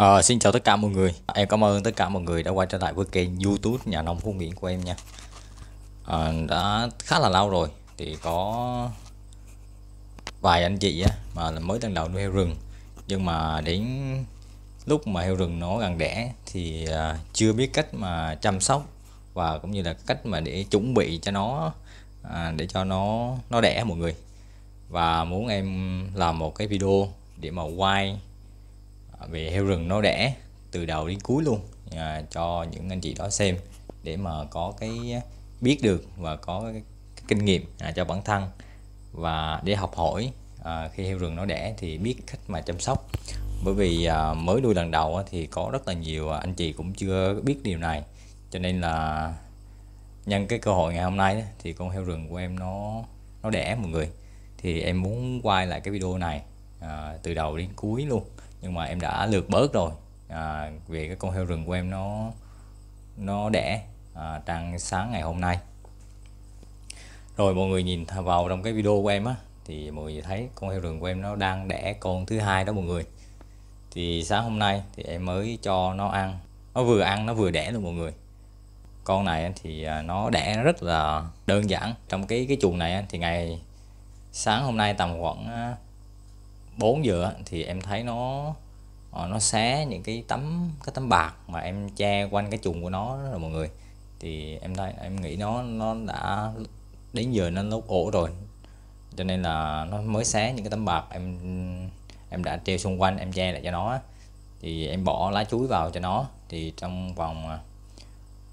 À, xin chào tất cả mọi người Em cảm ơn tất cả mọi người đã quay trở lại với kênh youtube Nhà Nông Phú nguyễn của em nha à, Đã khá là lâu rồi Thì có vài anh chị á, mà mới lần đầu nuôi heo rừng Nhưng mà đến lúc mà heo rừng nó gần đẻ Thì à, chưa biết cách mà chăm sóc Và cũng như là cách mà để chuẩn bị cho nó à, Để cho nó nó đẻ mọi người Và muốn em làm một cái video để mà quay về heo rừng nó đẻ từ đầu đến cuối luôn à, cho những anh chị đó xem để mà có cái biết được và có cái, cái kinh nghiệm à, cho bản thân và để học hỏi à, khi heo rừng nó đẻ thì biết cách mà chăm sóc bởi vì à, mới nuôi lần đầu thì có rất là nhiều à, anh chị cũng chưa biết điều này cho nên là nhân cái cơ hội ngày hôm nay thì con heo rừng của em nó nó đẻ mọi người thì em muốn quay lại cái video này à, từ đầu đến cuối luôn nhưng mà em đã lượt bớt rồi à, vì cái con heo rừng của em nó nó đẻ à, trang sáng ngày hôm nay rồi mọi người nhìn vào trong cái video của em á thì mọi người thấy con heo rừng của em nó đang đẻ con thứ hai đó mọi người thì sáng hôm nay thì em mới cho nó ăn nó vừa ăn nó vừa đẻ luôn mọi người con này thì à, nó đẻ rất là đơn giản trong cái cái chuồng này thì ngày sáng hôm nay tầm khoảng à, 4 giờ thì em thấy nó ờ, nó xé những cái tấm cái tấm bạc mà em che quanh cái chuồng của nó rồi mọi người thì em thấy em nghĩ nó nó đã đến giờ nó lúc ổ rồi cho nên là nó mới xé những cái tấm bạc em em đã treo xung quanh em che lại cho nó thì em bỏ lá chuối vào cho nó thì trong vòng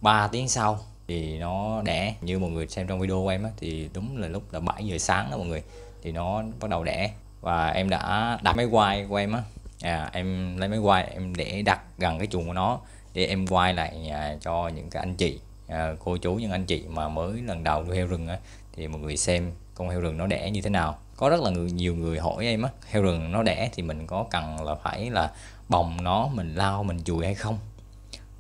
3 ờ, tiếng sau thì nó đẻ như mọi người xem trong video của em á, thì đúng là lúc là 7 giờ sáng đó mọi người thì nó bắt đầu đẻ và em đã đặt máy quay của em á à, em lấy máy quay em để đặt gần cái chuồng của nó để em quay lại à, cho những cái anh chị à, cô chú những anh chị mà mới lần đầu nuôi heo rừng á thì mọi người xem con heo rừng nó đẻ như thế nào có rất là người, nhiều người hỏi em á heo rừng nó đẻ thì mình có cần là phải là bồng nó mình lao mình chùi hay không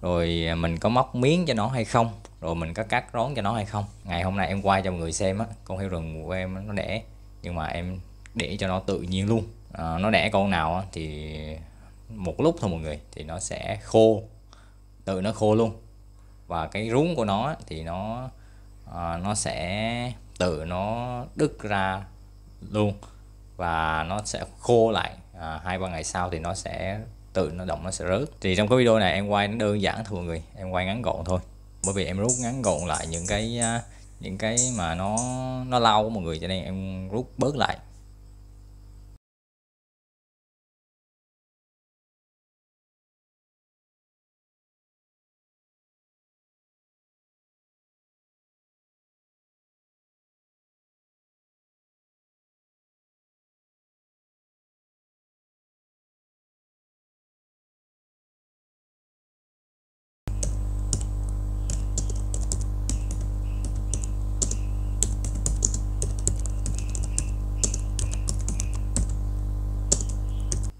rồi à, mình có móc miếng cho nó hay không rồi mình có cắt rón cho nó hay không ngày hôm nay em quay cho mọi người xem á con heo rừng của em nó đẻ nhưng mà em để cho nó tự nhiên luôn à, nó đẻ con nào thì một lúc thôi mọi người thì nó sẽ khô tự nó khô luôn và cái rúng của nó thì nó à, nó sẽ tự nó đứt ra luôn và nó sẽ khô lại à, hai ba ngày sau thì nó sẽ tự nó động nó sẽ rớt thì trong cái video này em quay nó đơn giản thôi mọi người em quay ngắn gọn thôi bởi vì em rút ngắn gọn lại những cái à, những cái mà nó nó lâu mọi người cho nên em rút bớt lại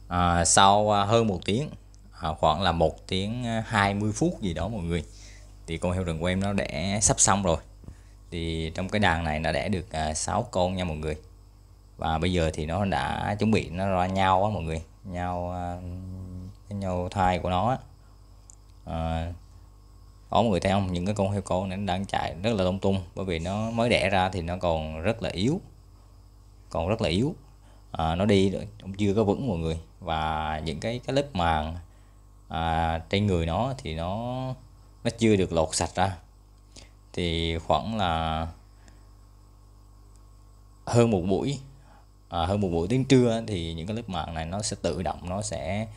à, sau à, hơn một tiếng à, khoảng là một tiếng 20 à, phút gì đó mọi người thì con heo rừng của em nó đẻ sắp xong rồi thì trong cái đàn này nó đẻ được à, 6 con nha mọi người và bây giờ thì nó đã chuẩn bị nó ra nhau á mọi người nhau à, cái nhau thai của nó á à, có mọi người thấy không những cái con heo con nó đang chạy rất là lung tung bởi vì nó mới đẻ ra thì nó còn rất là yếu còn rất là yếu à, nó đi cũng chưa có vững mọi người và những cái cái lớp màng à, trên người nó thì nó nó chưa được lột sạch ra thì khoảng là hơn một buổi à, hơn một buổi tiếng trưa thì những cái lớp màng này nó sẽ tự động nó sẽ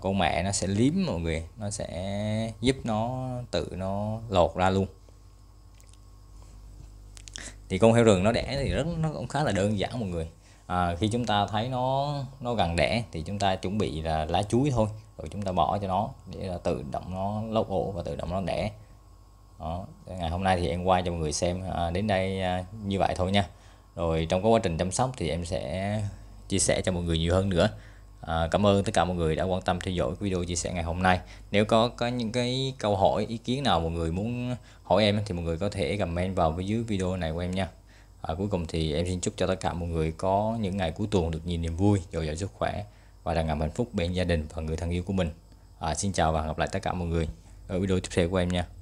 con mẹ nó sẽ liếm mọi người nó sẽ giúp nó tự nó lột ra luôn thì con heo rừng nó đẻ thì rất nó cũng khá là đơn giản mọi người à, khi chúng ta thấy nó nó gần đẻ thì chúng ta chuẩn bị là lá chuối thôi rồi chúng ta bỏ cho nó để là tự động nó lốc ổ và tự động nó đẻ đó. ngày hôm nay thì em quay cho mọi người xem à, đến đây à, như vậy thôi nha rồi trong quá trình chăm sóc thì em sẽ chia sẻ cho mọi người nhiều hơn nữa à, cảm ơn tất cả mọi người đã quan tâm theo dõi video chia sẻ ngày hôm nay nếu có có những cái câu hỏi ý kiến nào mọi người muốn hỏi em thì mọi người có thể comment vào phía dưới video này của em nha à, cuối cùng thì em xin chúc cho tất cả mọi người có những ngày cuối tuần được nhiều niềm vui dồi dào sức khỏe và tràn ngập hạnh phúc bên gia đình và người thân yêu của mình à, xin chào và hẹn gặp lại tất cả mọi người ở video tiếp theo của em nha